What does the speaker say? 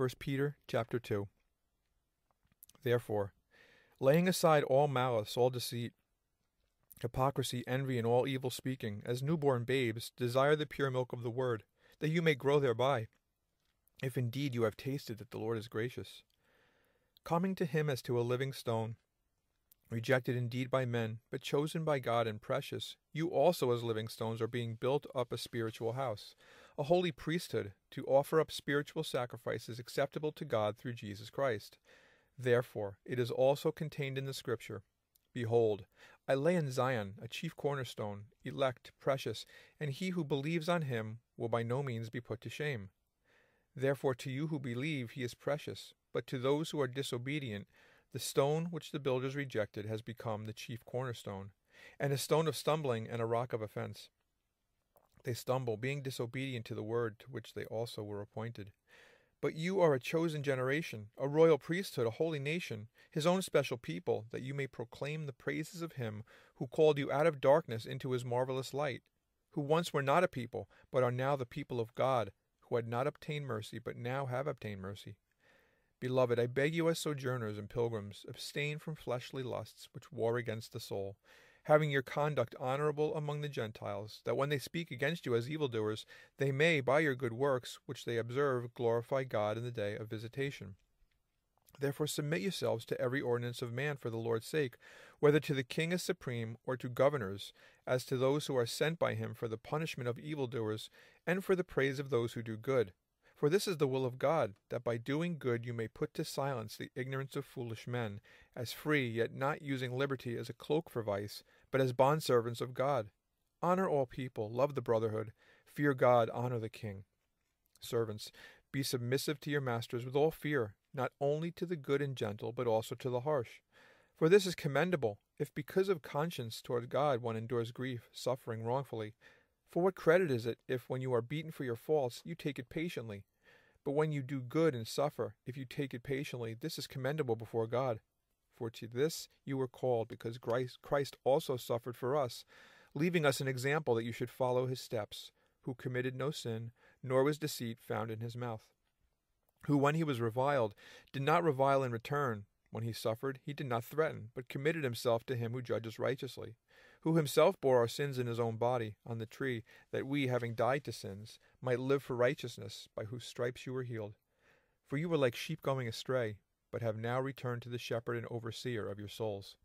1 Peter chapter 2. Therefore, laying aside all malice, all deceit, hypocrisy, envy, and all evil speaking, as newborn babes, desire the pure milk of the word, that you may grow thereby, if indeed you have tasted that the Lord is gracious. Coming to him as to a living stone, rejected indeed by men, but chosen by God and precious, you also as living stones are being built up a spiritual house, a holy priesthood to offer up spiritual sacrifices acceptable to God through Jesus Christ. Therefore, it is also contained in the Scripture Behold, I lay in Zion a chief cornerstone, elect, precious, and he who believes on him will by no means be put to shame. Therefore, to you who believe, he is precious, but to those who are disobedient, the stone which the builders rejected has become the chief cornerstone, and a stone of stumbling and a rock of offense. They stumble, being disobedient to the word to which they also were appointed. But you are a chosen generation, a royal priesthood, a holy nation, his own special people, that you may proclaim the praises of him who called you out of darkness into his marvelous light, who once were not a people, but are now the people of God, who had not obtained mercy, but now have obtained mercy. Beloved, I beg you as sojourners and pilgrims, abstain from fleshly lusts which war against the soul having your conduct honorable among the Gentiles, that when they speak against you as evildoers, they may, by your good works, which they observe, glorify God in the day of visitation. Therefore, submit yourselves to every ordinance of man for the Lord's sake, whether to the king as supreme, or to governors, as to those who are sent by him for the punishment of evildoers, and for the praise of those who do good for this is the will of God, that by doing good you may put to silence the ignorance of foolish men, as free, yet not using liberty as a cloak for vice, but as bondservants of God. Honor all people, love the brotherhood, fear God, honor the king. Servants, be submissive to your masters with all fear, not only to the good and gentle, but also to the harsh. For this is commendable, if because of conscience toward God one endures grief, suffering wrongfully. For what credit is it if, when you are beaten for your faults, you take it patiently? But when you do good and suffer, if you take it patiently, this is commendable before God. For to this you were called, because Christ also suffered for us, leaving us an example that you should follow his steps, who committed no sin, nor was deceit found in his mouth. Who, when he was reviled, did not revile in return. When he suffered, he did not threaten, but committed himself to him who judges righteously who himself bore our sins in his own body on the tree, that we, having died to sins, might live for righteousness, by whose stripes you were healed. For you were like sheep going astray, but have now returned to the shepherd and overseer of your souls.